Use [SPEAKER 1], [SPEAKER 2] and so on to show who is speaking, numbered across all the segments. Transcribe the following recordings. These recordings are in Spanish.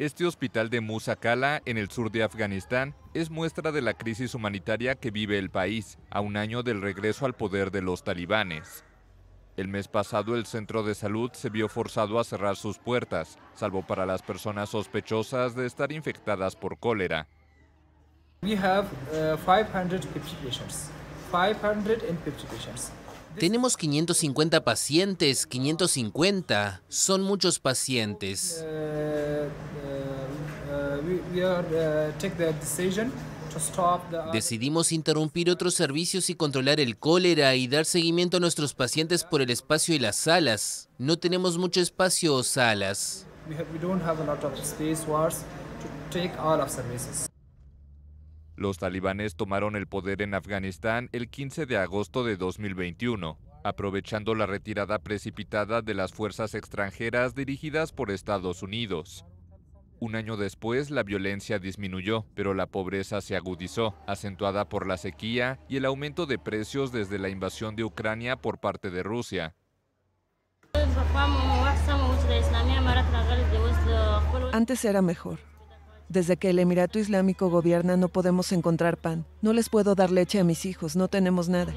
[SPEAKER 1] Este hospital de Musa en el sur de Afganistán, es muestra de la crisis humanitaria que vive el país, a un año del regreso al poder de los talibanes. El mes pasado el centro de salud se vio forzado a cerrar sus puertas, salvo para las personas sospechosas de estar infectadas por cólera.
[SPEAKER 2] Uh,
[SPEAKER 3] Tenemos 550 pacientes, 550. Son muchos pacientes.
[SPEAKER 2] Uh, Uh,
[SPEAKER 3] Decidimos interrumpir otros servicios y controlar el cólera y dar seguimiento a nuestros pacientes por el espacio y las salas. No tenemos mucho
[SPEAKER 1] espacio o salas. Los talibanes tomaron el poder en Afganistán el 15 de agosto de 2021, aprovechando la retirada precipitada de las fuerzas extranjeras dirigidas por Estados Unidos. Un año después, la violencia disminuyó, pero la pobreza se agudizó, acentuada por la sequía y el aumento de precios desde la invasión de Ucrania por parte de Rusia.
[SPEAKER 3] Antes era mejor. Desde que el Emirato Islámico gobierna no podemos encontrar pan. No les puedo dar leche a mis hijos, no tenemos nada.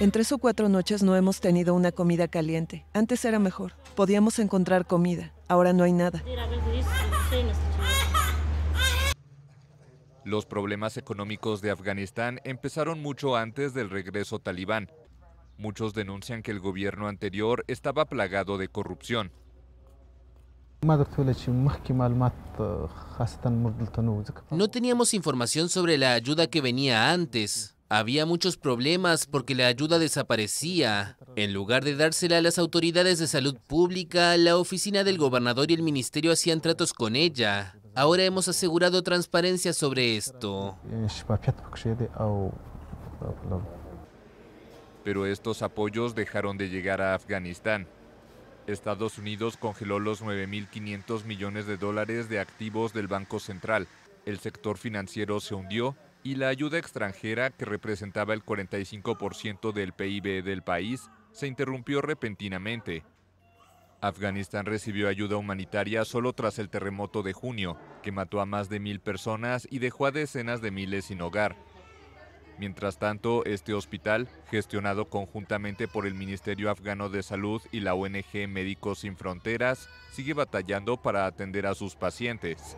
[SPEAKER 3] En tres o cuatro noches no hemos tenido una comida caliente. Antes era mejor. Podíamos encontrar comida. Ahora no hay nada.
[SPEAKER 1] Los problemas económicos de Afganistán empezaron mucho antes del regreso talibán. Muchos denuncian que el gobierno anterior estaba plagado de corrupción. No teníamos información sobre la ayuda
[SPEAKER 3] que venía antes. Había muchos problemas porque la ayuda desaparecía. En lugar de dársela a las autoridades de salud pública, la oficina del gobernador y el ministerio hacían tratos con ella. Ahora hemos asegurado transparencia sobre esto.
[SPEAKER 1] Pero estos apoyos dejaron de llegar a Afganistán. Estados Unidos congeló los 9.500 millones de dólares de activos del Banco Central. El sector financiero se hundió y la ayuda extranjera, que representaba el 45% del PIB del país, se interrumpió repentinamente. Afganistán recibió ayuda humanitaria solo tras el terremoto de junio, que mató a más de mil personas y dejó a decenas de miles sin hogar. Mientras tanto, este hospital, gestionado conjuntamente por el Ministerio Afgano de Salud y la ONG Médicos Sin Fronteras, sigue batallando para atender a sus pacientes.